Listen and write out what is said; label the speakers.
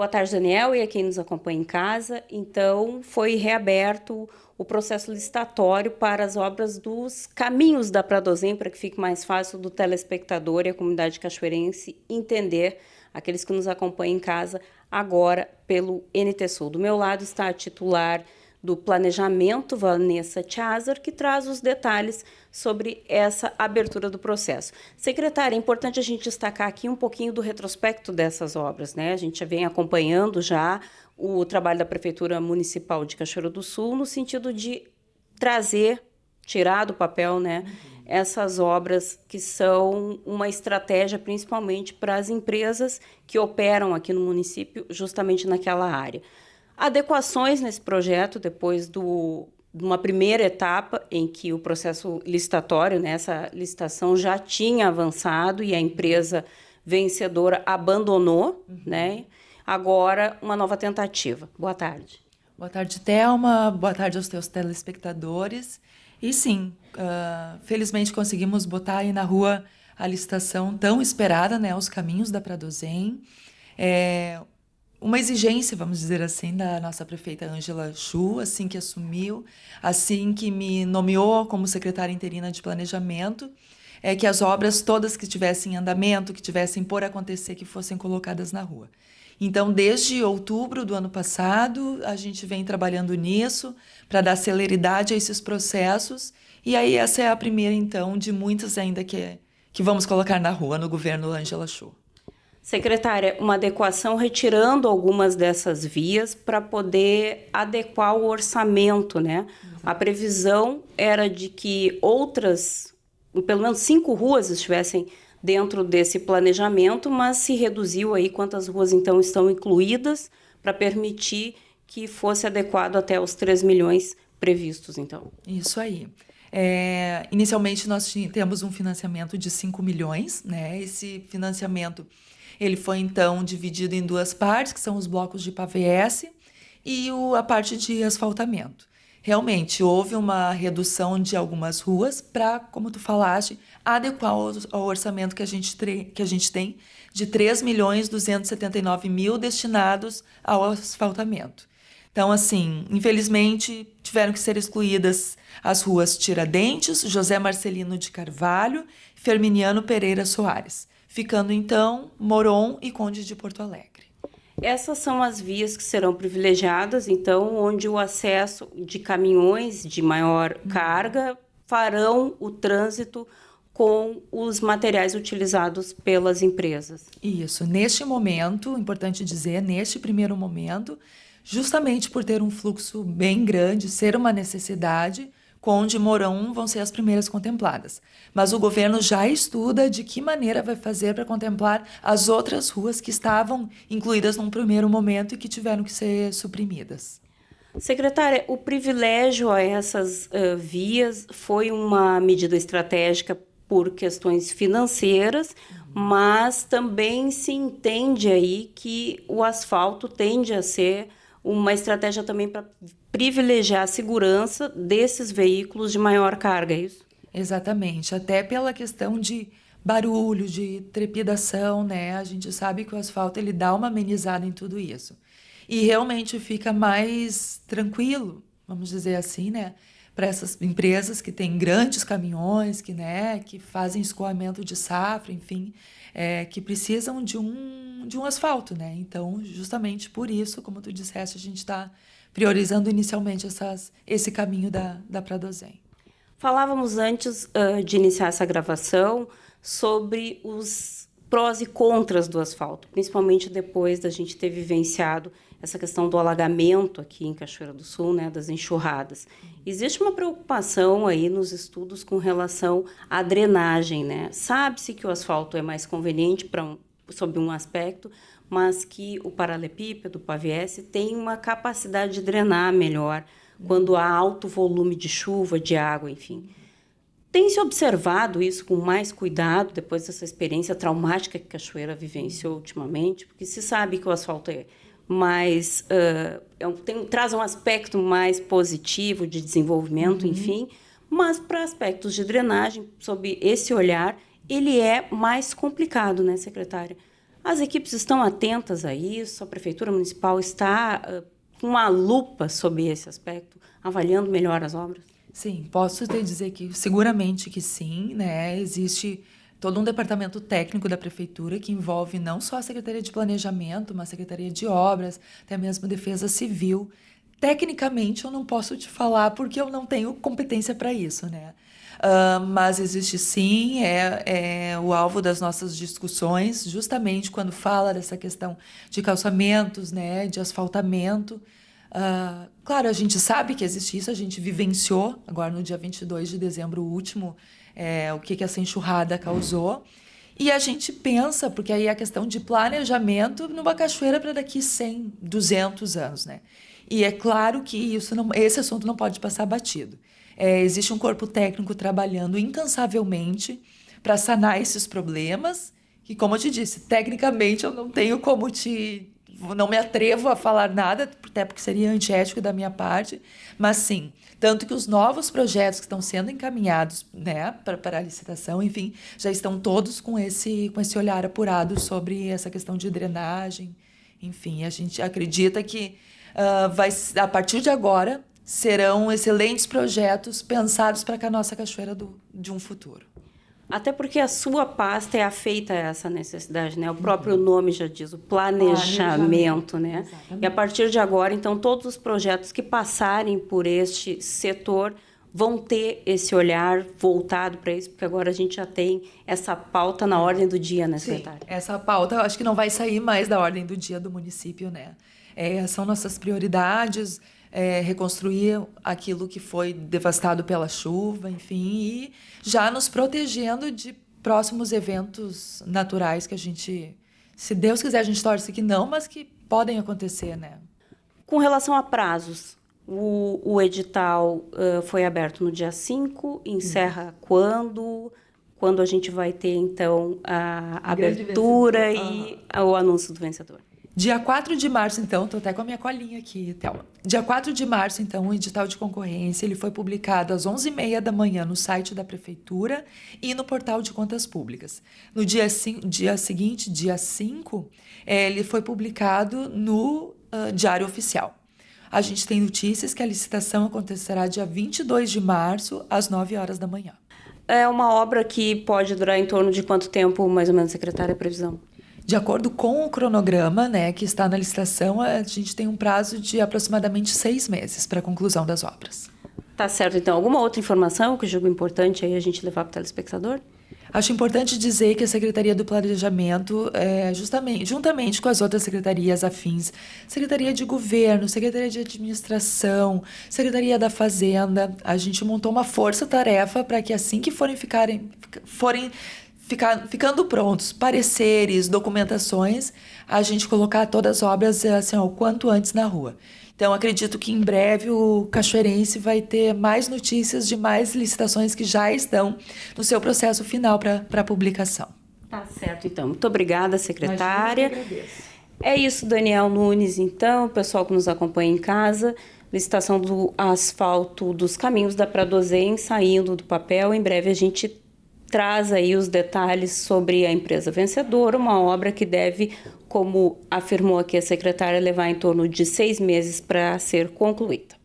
Speaker 1: Boa tarde, Daniel, e a quem nos acompanha em casa. Então, foi reaberto o processo licitatório para as obras dos caminhos da Pradozem, para que fique mais fácil do telespectador e a comunidade cachoeirense entender, aqueles que nos acompanham em casa, agora pelo NT Sul. Do meu lado está a titular do Planejamento, Vanessa Chazar, que traz os detalhes sobre essa abertura do processo. Secretária, é importante a gente destacar aqui um pouquinho do retrospecto dessas obras. Né? A gente vem acompanhando já o trabalho da Prefeitura Municipal de Cachoeiro do Sul no sentido de trazer, tirar do papel, né? Uhum. Essas obras que são uma estratégia principalmente para as empresas que operam aqui no município, justamente naquela área adequações nesse projeto depois do uma primeira etapa em que o processo licitatório, né, essa licitação já tinha avançado e a empresa vencedora abandonou, uhum. né? Agora uma nova tentativa. Boa tarde.
Speaker 2: Boa tarde, Telma. Boa tarde aos teus telespectadores. E sim, uh, felizmente conseguimos botar aí na rua a licitação tão esperada, né? Os caminhos da Pradozem. É, uma exigência, vamos dizer assim, da nossa prefeita Ângela Chu, assim que assumiu, assim que me nomeou como secretária interina de planejamento, é que as obras todas que tivessem em andamento, que tivessem por acontecer, que fossem colocadas na rua. Então, desde outubro do ano passado, a gente vem trabalhando nisso para dar celeridade a esses processos. E aí essa é a primeira então de muitas ainda que que vamos colocar na rua no governo Ângela Chu. Secretária, uma adequação
Speaker 1: retirando algumas dessas vias para poder adequar o orçamento, né? Uhum. A previsão era de que outras, pelo menos cinco ruas estivessem dentro desse planejamento, mas se reduziu aí quantas ruas então estão incluídas para permitir que fosse adequado até os 3 milhões previstos, então.
Speaker 2: Isso aí. É, inicialmente nós temos um financiamento de 5 milhões, né? Esse financiamento ele foi então dividido em duas partes, que são os blocos de PVS e o, a parte de asfaltamento. Realmente houve uma redução de algumas ruas para, como tu falaste, adequar ao, orçamento que a gente, que a gente tem de 3 milhões 279 mil destinados ao asfaltamento. Então, assim, infelizmente tiveram que ser excluídas as ruas Tiradentes, José Marcelino de Carvalho, e Ferminiano Pereira Soares, ficando então Moron e Conde de Porto Alegre.
Speaker 1: Essas são as vias que serão privilegiadas, então, onde o acesso de caminhões de maior uhum. carga farão o trânsito com os materiais utilizados pelas empresas.
Speaker 2: Isso. Neste momento, importante dizer, neste primeiro momento, justamente por ter um fluxo bem grande, ser uma necessidade, Conde e vão ser as primeiras contempladas. Mas o governo já estuda de que maneira vai fazer para contemplar as outras ruas que estavam incluídas num primeiro momento e que tiveram que ser suprimidas. Secretária, o privilégio
Speaker 1: a essas uh, vias foi uma medida estratégica por questões financeiras, mas também se entende aí que o asfalto tende a ser uma estratégia também para privilegiar a
Speaker 2: segurança desses veículos de maior carga, é isso? Exatamente, até pela questão de barulho, de trepidação, né? A gente sabe que o asfalto ele dá uma amenizada em tudo isso. E realmente fica mais tranquilo, vamos dizer assim, né? para essas empresas que têm grandes caminhões, que, né, que fazem escoamento de safra, enfim, é, que precisam de um, de um asfalto, né? Então, justamente por isso, como tu disseste, a gente está priorizando inicialmente essas, esse caminho da, da Pradozen.
Speaker 1: Falávamos antes uh, de iniciar essa gravação sobre os prós e contras do asfalto, principalmente depois da gente ter vivenciado essa questão do alagamento aqui em Cachoeira do Sul, né, das enxurradas. Existe uma preocupação aí nos estudos com relação à drenagem, né? Sabe-se que o asfalto é mais conveniente para um, sob um aspecto, mas que o paralelepípedo o paviesse, tem uma capacidade de drenar melhor quando há alto volume de chuva, de água, enfim. Tem se observado isso com mais cuidado depois dessa experiência traumática que Cachoeira vivenciou ultimamente, porque se sabe que o asfalto é mais uh, é um, tem, traz um aspecto mais positivo de desenvolvimento, uhum. enfim, mas para aspectos de drenagem, sob esse olhar, ele é mais complicado, né, secretária? As equipes estão atentas a isso, a prefeitura municipal está uh, com uma lupa sobre esse aspecto, avaliando
Speaker 2: melhor as obras? Sim, posso te dizer que seguramente que sim, né? Existe todo um departamento técnico da prefeitura que envolve não só a Secretaria de Planejamento, mas a Secretaria de Obras, até mesmo Defesa Civil. Tecnicamente eu não posso te falar porque eu não tenho competência para isso, né? Uh, mas existe sim, é, é o alvo das nossas discussões, justamente quando fala dessa questão de calçamentos, né, de asfaltamento. Uh, claro, a gente sabe que existe isso, a gente vivenciou agora no dia 22 de dezembro último é, o que, que essa enxurrada causou. E a gente pensa, porque aí é a questão de planejamento numa cachoeira para daqui 100, 200 anos, né? E é claro que isso não, esse assunto não pode passar batido. É, existe um corpo técnico trabalhando incansavelmente para sanar esses problemas. E como eu te disse, tecnicamente eu não tenho como te não me atrevo a falar nada, até porque seria antiético da minha parte, mas sim. Tanto que os novos projetos que estão sendo encaminhados né, para a licitação, enfim, já estão todos com esse, com esse olhar apurado sobre essa questão de drenagem. Enfim, a gente acredita que uh, vai, a partir de agora serão excelentes projetos pensados para a nossa cachoeira do, de um futuro. Até porque
Speaker 1: a sua pasta é afeita a essa necessidade, né? O uhum. próprio uhum. nome já diz, o planejamento, né? planejamento né? Exatamente. E a partir de agora, então, todos os projetos que passarem por este setor vão ter esse olhar voltado para isso, porque agora a gente já tem
Speaker 2: essa pauta na ordem do dia, né, secretária? Sim, essa pauta acho que não vai sair mais da ordem do dia do município, né? É, são nossas prioridades, é, reconstruir aquilo que foi devastado pela chuva, enfim, e já nos protegendo de próximos eventos naturais que a gente, se Deus quiser, a gente torce que não, mas que podem acontecer, né?
Speaker 1: Com relação a prazos, o, o edital uh, foi aberto no dia 5, encerra hum. quando? Quando a gente vai
Speaker 2: ter, então, a, abertura e uhum. o anúncio do vencedor? Dia 4 de março, então, tô até com a minha colinha aqui, Thelma. Dia 4 de março, então, o edital de concorrência ele foi publicado às 11h30 da manhã no site da Prefeitura e no portal de contas públicas. No dia, dia seguinte, dia 5, é, ele foi publicado no uh, Diário Oficial. A gente tem notícias que a licitação acontecerá dia 22 de março, às 9 horas da manhã.
Speaker 1: É uma obra que
Speaker 2: pode durar em torno de quanto tempo, mais ou menos, secretária, a previsão? De acordo com o cronograma né, que está na licitação, a gente tem um prazo de aproximadamente seis meses para a conclusão das obras. Tá certo, então. Alguma outra informação que julgo importante aí a gente levar para o telespectador? Acho importante dizer que a Secretaria do Planejamento, é, justamente, juntamente com as outras secretarias afins, Secretaria de Governo, Secretaria de Administração, Secretaria da Fazenda, a gente montou uma força-tarefa para que assim que forem, ficarem, forem ficar, ficando prontos pareceres, documentações, a gente colocar todas as obras eh, assim, o quanto antes na rua. Então, acredito que em breve o Cachoeirense vai ter mais notícias de mais licitações que já estão no seu processo final para publicação. Tá certo, então. Muito obrigada, secretária.
Speaker 1: agradeço. É isso, Daniel Nunes, então, pessoal que nos acompanha em casa. Licitação do asfalto dos caminhos da Pradozen saindo do papel. Em breve a gente traz aí os detalhes sobre a empresa vencedora, uma obra que deve, como afirmou aqui a secretária, levar em torno de seis meses para ser concluída.